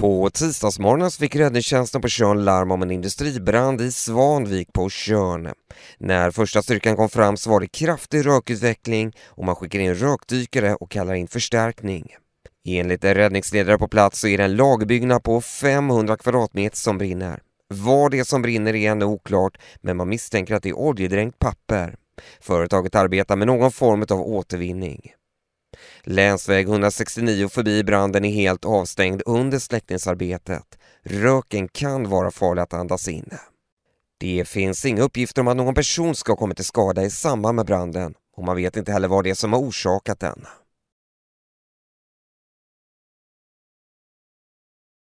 På tisdagsmorgonen fick räddningstjänsten på Tjörn larm om en industribrand i Svanvik på Tjörn. När första styrkan kom fram så var det kraftig rökutveckling och man skickar in rökdykare och kallar in förstärkning. Enligt en räddningsledare på plats så är det en lagerbyggnad på 500 kvadratmeter som brinner. Vad det som brinner är ännu oklart men man misstänker att det är oljedränkt papper. Företaget arbetar med någon form av återvinning. Länsväg 169 förbi branden är helt avstängd under släckningsarbetet. Röken kan vara farlig att andas in. Det finns inga uppgifter om att någon person ska ha kommit till skada i samband med branden och man vet inte heller vad det är som har orsakat den.